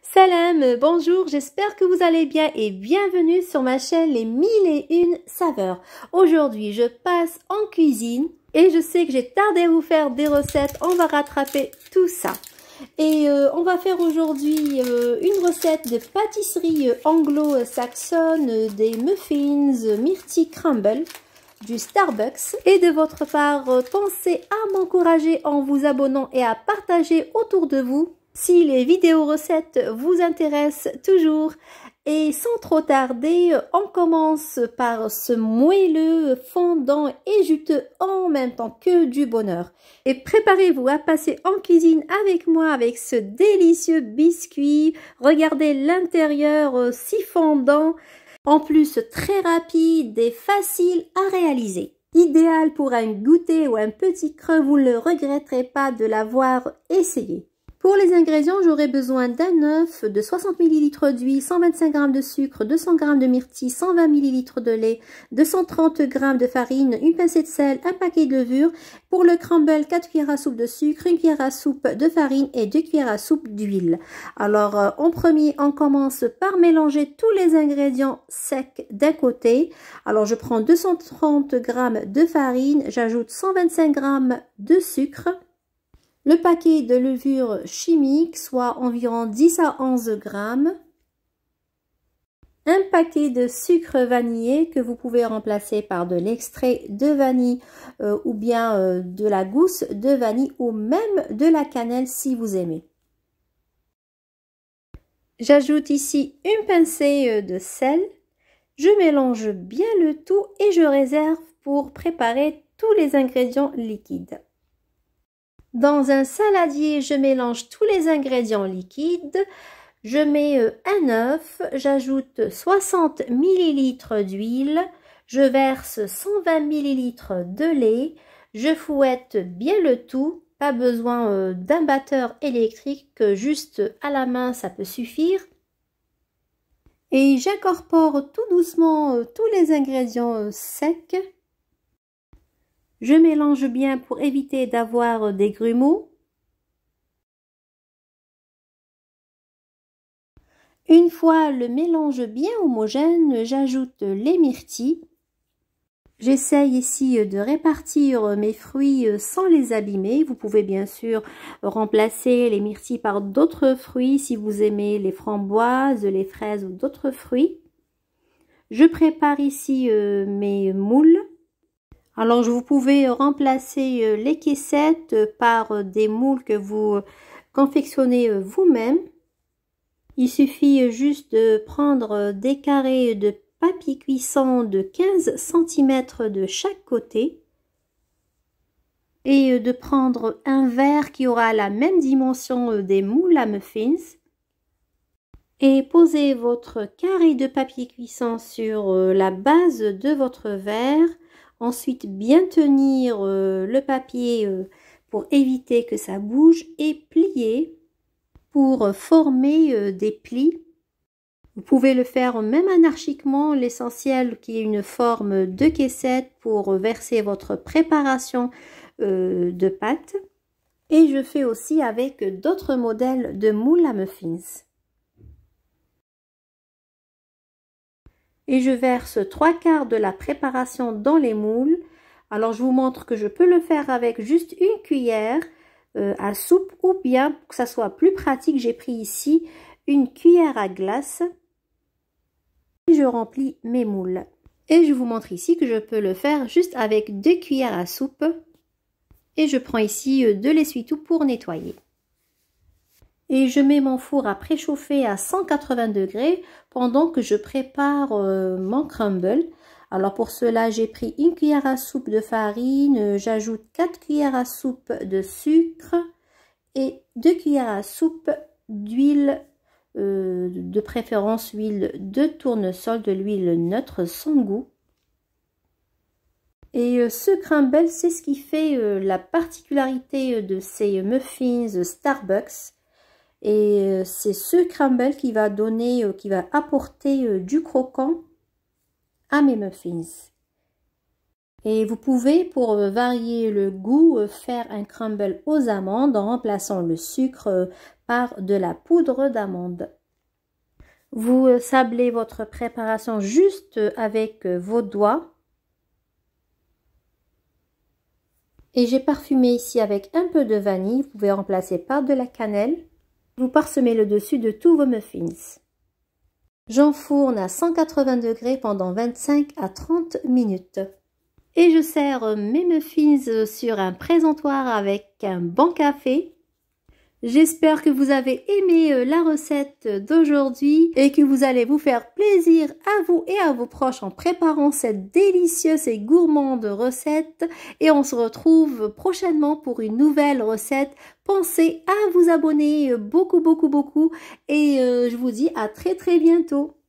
Salam, bonjour, j'espère que vous allez bien et bienvenue sur ma chaîne Les mille et une saveurs. Aujourd'hui, je passe en cuisine et je sais que j'ai tardé à vous faire des recettes, on va rattraper tout ça. Et euh, on va faire aujourd'hui euh, une recette de pâtisserie euh, anglo-saxonne des muffins myrtille crumble du Starbucks. Et de votre part, pensez à m'encourager en vous abonnant et à partager autour de vous si les vidéos recettes vous intéressent toujours, et sans trop tarder, on commence par ce moelleux, fondant et juteux en même temps que du bonheur. Et préparez-vous à passer en cuisine avec moi avec ce délicieux biscuit. Regardez l'intérieur euh, si fondant, en plus très rapide et facile à réaliser. Idéal pour un goûter ou un petit creux, vous ne le regretterez pas de l'avoir essayé. Pour les ingrédients, j'aurai besoin d'un œuf, de 60 ml d'huile, 125 g de sucre, 200 g de myrtille, 120 ml de lait, 230 g de farine, une pincée de sel, un paquet de levure. Pour le crumble, 4 cuillères à soupe de sucre, 1 cuillère à soupe de farine et 2 cuillères à soupe d'huile. Alors, euh, en premier, on commence par mélanger tous les ingrédients secs d'un côté. Alors, je prends 230 g de farine, j'ajoute 125 g de sucre. Le paquet de levure chimique, soit environ 10 à 11 grammes. Un paquet de sucre vanillé que vous pouvez remplacer par de l'extrait de vanille euh, ou bien euh, de la gousse de vanille ou même de la cannelle si vous aimez. J'ajoute ici une pincée euh, de sel. Je mélange bien le tout et je réserve pour préparer tous les ingrédients liquides. Dans un saladier, je mélange tous les ingrédients liquides. Je mets euh, un œuf, j'ajoute 60 ml d'huile, je verse 120 ml de lait, je fouette bien le tout, pas besoin euh, d'un batteur électrique, juste à la main ça peut suffire. Et j'incorpore tout doucement euh, tous les ingrédients secs je mélange bien pour éviter d'avoir des grumeaux. Une fois le mélange bien homogène, j'ajoute les myrtilles. J'essaye ici de répartir mes fruits sans les abîmer. Vous pouvez bien sûr remplacer les myrtilles par d'autres fruits si vous aimez les framboises, les fraises ou d'autres fruits. Je prépare ici euh, mes moules. Alors, vous pouvez remplacer euh, les caissettes par euh, des moules que vous euh, confectionnez vous-même. Il suffit juste de prendre des carrés de papier cuisson de 15 cm de chaque côté et de prendre un verre qui aura la même dimension des moules à muffins et posez votre carré de papier cuisson sur la base de votre verre Ensuite, bien tenir euh, le papier euh, pour éviter que ça bouge et plier pour former euh, des plis. Vous pouvez le faire même anarchiquement, l'essentiel qui est une forme de caissette pour verser votre préparation de pâte. Et je fais aussi avec d'autres modèles de moules à muffins. et je verse trois quarts de la préparation dans les moules. Alors, je vous montre que je peux le faire avec juste une cuillère euh, à soupe ou bien, pour que ça soit plus pratique, j'ai pris ici une cuillère à glace. Et je remplis mes moules. Et je vous montre ici que je peux le faire juste avec deux cuillères à soupe. Et je prends ici euh, de l'essuie-tout pour nettoyer et je mets mon four à préchauffer à 180 degrés pendant que je prépare euh, mon crumble. Alors pour cela, j'ai pris une cuillère à soupe de farine, euh, j'ajoute 4 cuillères à soupe de sucre et 2 cuillères à soupe d'huile, euh, de préférence huile de tournesol, de l'huile neutre sans goût. Et ce crumble, c'est ce qui fait la particularité de ces muffins Starbucks. Et euh, c'est ce crumble qui va donner, euh, qui va apporter euh, du croquant à mes muffins. Et vous pouvez, pour varier le goût, faire un crumble aux amandes en remplaçant le sucre par de la poudre d'amande. Vous sablez votre préparation juste avec vos doigts. Et j'ai parfumé ici avec un peu de vanille. Vous pouvez remplacer par de la cannelle. Vous parsemez le dessus de tous vos muffins. J'enfourne à 180 degrés pendant 25 à 30 minutes. Et je sers mes muffins sur un présentoir avec un bon café J'espère que vous avez aimé euh, la recette d'aujourd'hui et que vous allez vous faire plaisir à vous et à vos proches en préparant cette délicieuse et gourmande recette. Et on se retrouve prochainement pour une nouvelle recette. Pensez à vous abonner euh, beaucoup, beaucoup, beaucoup. Et euh, je vous dis à très, très bientôt.